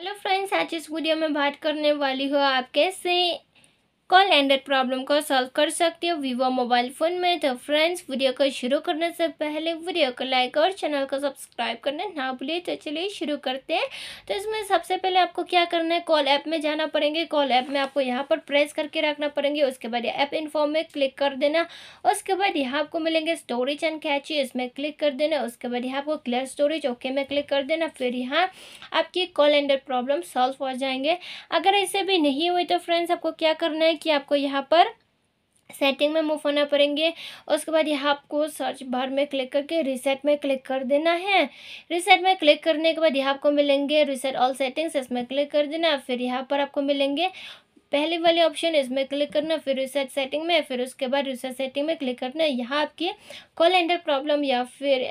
hello friends आज इस video में बात करने वाली हूँ आप कैसे कॉल एंडेड प्रॉब्लम को सॉल्व कर सकते हो वीवो मोबाइल फ़ोन में तो फ्रेंड्स वीडियो को शुरू करने से पहले वीडियो को लाइक और चैनल को सब्सक्राइब करने ना भूलिए तो चलिए शुरू करते हैं तो इसमें सबसे पहले आपको क्या करना है कॉल ऐप में जाना पड़ेंगे कॉल ऐप में आपको यहाँ पर प्रेस करके रखना पड़ेंगे उसके बाद ऐप इन्फॉर्म में क्लिक कर देना उसके बाद यहाँ आपको मिलेंगे स्टोरेज एंड कैची इसमें क्लिक कर देना उसके बाद यहाँ आपको क्लियर स्टोरेज ओके में क्लिक कर देना फिर यहाँ आपकी कॉल एंडर प्रॉब्लम सॉल्व हो जाएंगे अगर ऐसे भी नहीं हुई तो फ्रेंड्स आपको क्या करना है कि आपको यहाँ पर सेटिंग में मूव होना पड़ेंगे उसके बाद यहाँ आपको सर्च बार में क्लिक करके रिसेट में क्लिक कर देना है रिसेट में क्लिक करने के बाद यहाँ आपको मिलेंगे रिसेट ऑल सेटिंग्स इसमें क्लिक कर देना फिर यहाँ पर आपको मिलेंगे पहले वाले ऑप्शन इसमें क्लिक करना फिर रिसेट सेटिंग में फिर उसके बाद रिसेट सेटिंग में क्लिक करना यहाँ आपकी कॉल एंडर प्रॉब्लम या फिर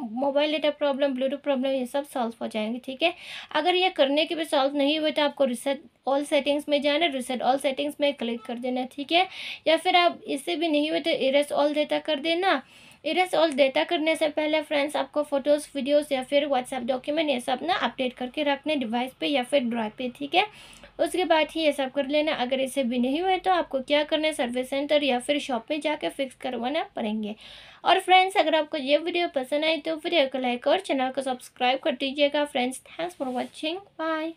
mobile data problem bluetooth problem ये सब सॉल्व हो जाएंगे ठीक है अगर ये करने के भी सॉल्व नहीं हुए तो आपको रिसेट ऑल सेटिंग्स में जाना रिसेट ऑल सेटिंग्स में क्लिक कर देना ठीक है या फिर आप इससे भी नहीं हुए तो इरेस ऑल डेटा कर देना इरेस ऑल डेटा करने से पहले फ्रेंड्स आपको फ़ोटोज़ वीडियोस या फिर व्हाट्सएप डॉक्यूमेंट ये सब ना अपडेट करके रखने डिवाइस पे या फिर ड्राइव पे ठीक है उसके बाद ही ये सब कर लेना अगर इसे भी नहीं हुए तो आपको क्या करना है सर्विस सेंटर या फिर शॉप में जाके फिक्स करवाना पड़ेंगे और फ्रेंड्स अगर आपको ये वीडियो पसंद आई तो वीडियो को लाइक और चैनल को सब्सक्राइब कर दीजिएगा friends thanks for watching bye